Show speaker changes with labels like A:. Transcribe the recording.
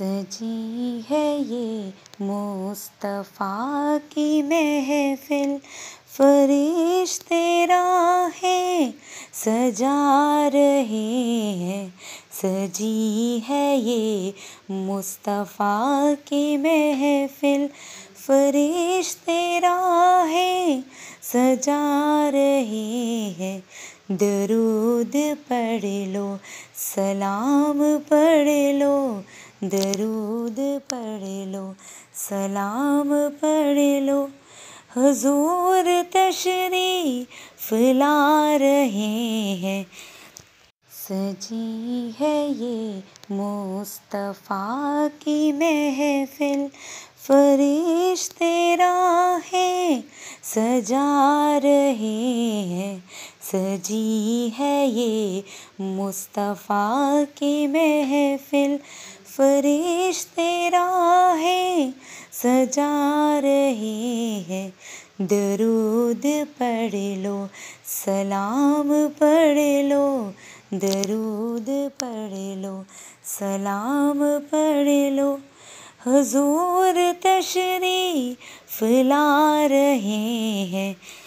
A: सजी है ये मुस्तफ़ा की महफिल फरिश तेरा है सजा रहे हैं सजी है ये मुस्तफ़ा की महफिल तेरा है सजा रहे हैं दरूद पढ़ लो सलाम पढ़ लो दरूद पढ़ लो सलाम पढ़ लो हजूर तशरी फला रहे हैं सजी है ये मुस्तफ़ा की महफिल फरिश तेरा है सजा रहे हैं सजी है ये मुस्तफ़ा की महफिल फरिश्ते राहें सजा रहे हैं दरूद पढ़ लो सलाम पढ़ लो दरूद पढ़ लो सलाम पढ़ लो हजूर तशरी फैला रहे हैं